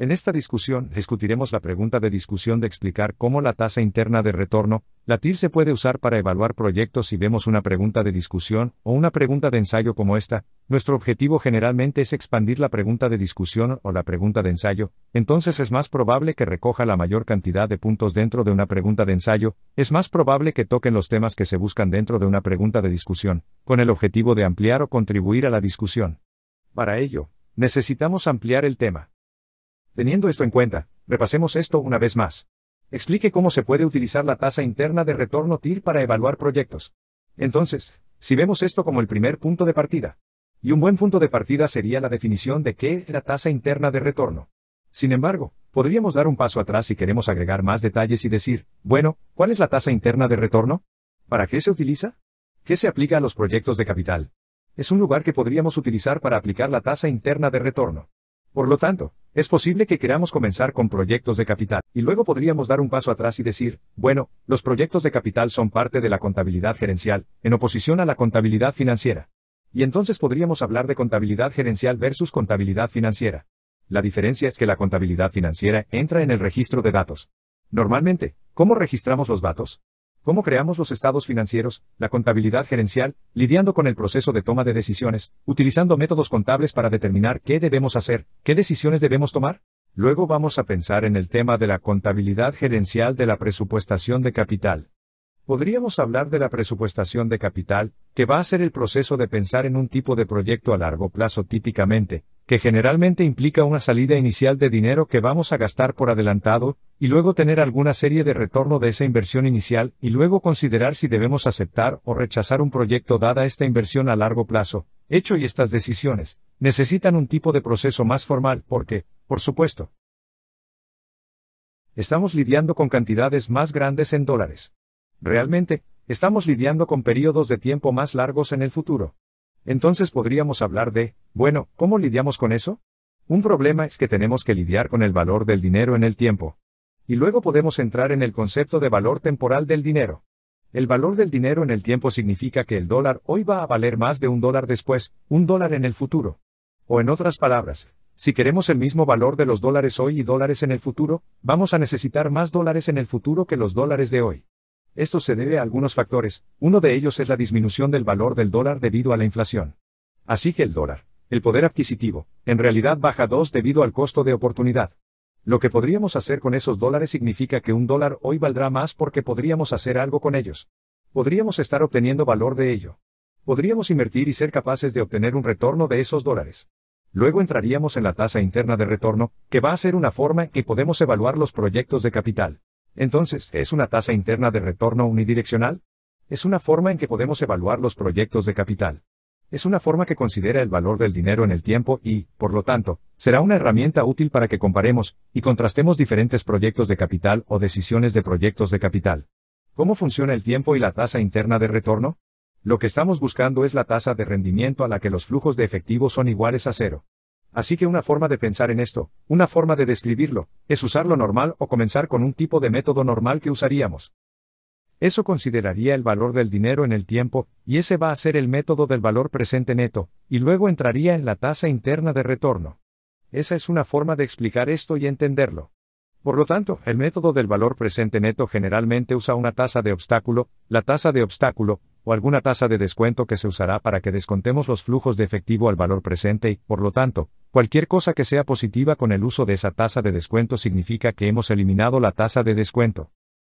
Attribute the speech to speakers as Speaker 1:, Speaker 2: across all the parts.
Speaker 1: En esta discusión discutiremos la pregunta de discusión de explicar cómo la tasa interna de retorno, la TIR se puede usar para evaluar proyectos si vemos una pregunta de discusión o una pregunta de ensayo como esta, nuestro objetivo generalmente es expandir la pregunta de discusión o la pregunta de ensayo, entonces es más probable que recoja la mayor cantidad de puntos dentro de una pregunta de ensayo, es más probable que toquen los temas que se buscan dentro de una pregunta de discusión, con el objetivo de ampliar o contribuir a la discusión. Para ello, necesitamos ampliar el tema. Teniendo esto en cuenta, repasemos esto una vez más. Explique cómo se puede utilizar la tasa interna de retorno TIR para evaluar proyectos. Entonces, si vemos esto como el primer punto de partida, y un buen punto de partida sería la definición de qué es la tasa interna de retorno. Sin embargo, podríamos dar un paso atrás si queremos agregar más detalles y decir, bueno, ¿cuál es la tasa interna de retorno? ¿Para qué se utiliza? ¿Qué se aplica a los proyectos de capital? Es un lugar que podríamos utilizar para aplicar la tasa interna de retorno. Por lo tanto, es posible que queramos comenzar con proyectos de capital, y luego podríamos dar un paso atrás y decir, bueno, los proyectos de capital son parte de la contabilidad gerencial, en oposición a la contabilidad financiera. Y entonces podríamos hablar de contabilidad gerencial versus contabilidad financiera. La diferencia es que la contabilidad financiera entra en el registro de datos. Normalmente, ¿cómo registramos los datos? cómo creamos los estados financieros, la contabilidad gerencial, lidiando con el proceso de toma de decisiones, utilizando métodos contables para determinar qué debemos hacer, qué decisiones debemos tomar. Luego vamos a pensar en el tema de la contabilidad gerencial de la presupuestación de capital. Podríamos hablar de la presupuestación de capital, que va a ser el proceso de pensar en un tipo de proyecto a largo plazo típicamente, que generalmente implica una salida inicial de dinero que vamos a gastar por adelantado, y luego tener alguna serie de retorno de esa inversión inicial, y luego considerar si debemos aceptar o rechazar un proyecto dada esta inversión a largo plazo, hecho y estas decisiones, necesitan un tipo de proceso más formal porque, por supuesto, estamos lidiando con cantidades más grandes en dólares. Realmente, estamos lidiando con periodos de tiempo más largos en el futuro. Entonces podríamos hablar de, bueno, ¿cómo lidiamos con eso? Un problema es que tenemos que lidiar con el valor del dinero en el tiempo y luego podemos entrar en el concepto de valor temporal del dinero. El valor del dinero en el tiempo significa que el dólar hoy va a valer más de un dólar después, un dólar en el futuro. O en otras palabras, si queremos el mismo valor de los dólares hoy y dólares en el futuro, vamos a necesitar más dólares en el futuro que los dólares de hoy. Esto se debe a algunos factores, uno de ellos es la disminución del valor del dólar debido a la inflación. Así que el dólar, el poder adquisitivo, en realidad baja 2 debido al costo de oportunidad. Lo que podríamos hacer con esos dólares significa que un dólar hoy valdrá más porque podríamos hacer algo con ellos. Podríamos estar obteniendo valor de ello. Podríamos invertir y ser capaces de obtener un retorno de esos dólares. Luego entraríamos en la tasa interna de retorno, que va a ser una forma en que podemos evaluar los proyectos de capital. Entonces, ¿es una tasa interna de retorno unidireccional? Es una forma en que podemos evaluar los proyectos de capital. Es una forma que considera el valor del dinero en el tiempo y, por lo tanto, será una herramienta útil para que comparemos y contrastemos diferentes proyectos de capital o decisiones de proyectos de capital. ¿Cómo funciona el tiempo y la tasa interna de retorno? Lo que estamos buscando es la tasa de rendimiento a la que los flujos de efectivo son iguales a cero. Así que una forma de pensar en esto, una forma de describirlo, es usar lo normal o comenzar con un tipo de método normal que usaríamos. Eso consideraría el valor del dinero en el tiempo, y ese va a ser el método del valor presente neto, y luego entraría en la tasa interna de retorno. Esa es una forma de explicar esto y entenderlo. Por lo tanto, el método del valor presente neto generalmente usa una tasa de obstáculo, la tasa de obstáculo, o alguna tasa de descuento que se usará para que descontemos los flujos de efectivo al valor presente y, por lo tanto, cualquier cosa que sea positiva con el uso de esa tasa de descuento significa que hemos eliminado la tasa de descuento.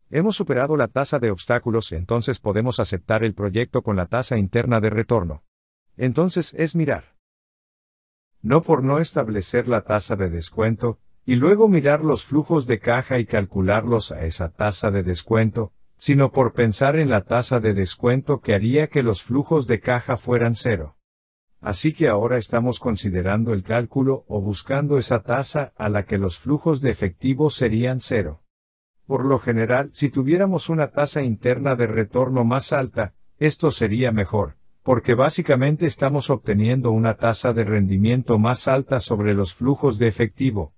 Speaker 1: Hemos superado la tasa de obstáculos, entonces podemos aceptar el proyecto con la tasa interna de retorno. Entonces es mirar no por no establecer la tasa de descuento, y luego mirar los flujos de caja y calcularlos a esa tasa de descuento, sino por pensar en la tasa de descuento que haría que los flujos de caja fueran cero. Así que ahora estamos considerando el cálculo o buscando esa tasa a la que los flujos de efectivo serían cero. Por lo general, si tuviéramos una tasa interna de retorno más alta, esto sería mejor, porque básicamente estamos obteniendo una tasa de rendimiento más alta sobre los flujos de efectivo,